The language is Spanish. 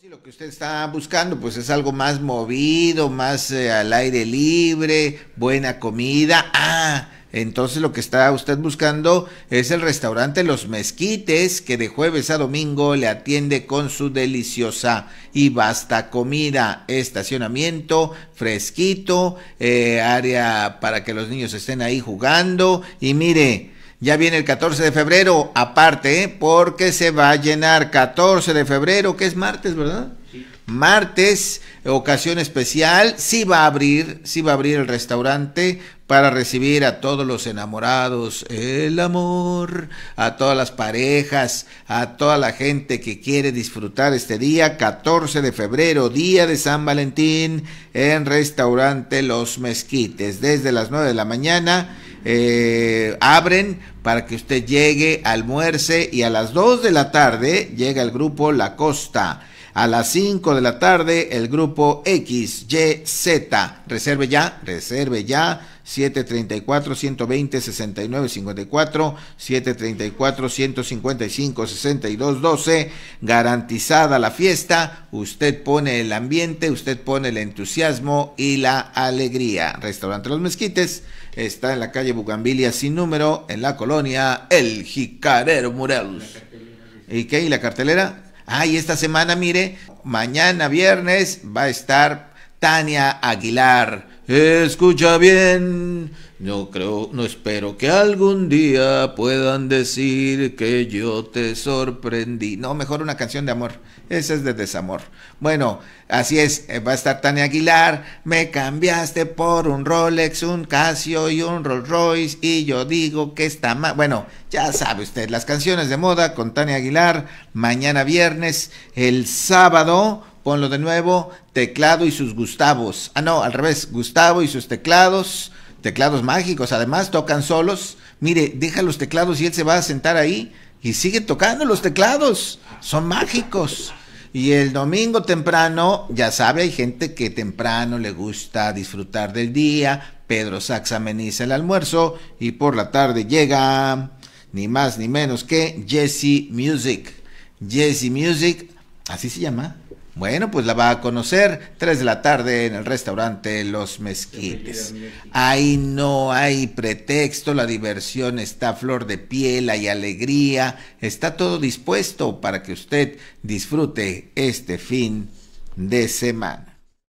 Si lo que usted está buscando pues es algo más movido, más eh, al aire libre, buena comida. Ah, entonces lo que está usted buscando es el restaurante Los Mezquites, que de jueves a domingo le atiende con su deliciosa y basta comida, estacionamiento, fresquito, eh, área para que los niños estén ahí jugando. Y mire, ya viene el 14 de febrero, aparte, ¿eh? porque se va a llenar 14 de febrero, que es martes, ¿verdad? Martes, ocasión especial, sí va a abrir, sí va a abrir el restaurante para recibir a todos los enamorados, el amor, a todas las parejas, a toda la gente que quiere disfrutar este día, 14 de febrero, día de San Valentín, en restaurante Los Mezquites, desde las 9 de la mañana eh, abren para que usted llegue, almuerce y a las 2 de la tarde llega el grupo La Costa a las 5 de la tarde el grupo XYZ. Reserve ya, reserve ya. 734-120-6954, 734-155-6212. Garantizada la fiesta, usted pone el ambiente, usted pone el entusiasmo y la alegría. Restaurante Los Mezquites está en la calle Bucambilia, sin número, en la colonia El Jicarero Murelos. ¿Y qué? ¿Y la cartelera? Ay, esta semana, mire, mañana viernes va a estar Tania Aguilar. Escucha bien. No creo, no espero que algún día puedan decir que yo te sorprendí. No, mejor una canción de amor. Esa es de desamor. Bueno, así es. Eh, va a estar Tania Aguilar. Me cambiaste por un Rolex, un Casio y un Rolls Royce. Y yo digo que está mal. Bueno, ya sabe usted, las canciones de moda con Tania Aguilar. Mañana viernes, el sábado ponlo de nuevo, teclado y sus Gustavos. Ah, no, al revés, Gustavo y sus teclados teclados mágicos, además tocan solos. Mire, deja los teclados y él se va a sentar ahí y sigue tocando los teclados, son mágicos. Y el domingo temprano, ya sabe, hay gente que temprano le gusta disfrutar del día. Pedro Sachs ameniza el almuerzo y por la tarde llega ni más ni menos que Jesse Music. Jesse Music, así se llama. Bueno, pues la va a conocer 3 de la tarde en el restaurante Los Mezquites. Ahí no hay pretexto, la diversión está a flor de piel, hay alegría, está todo dispuesto para que usted disfrute este fin de semana.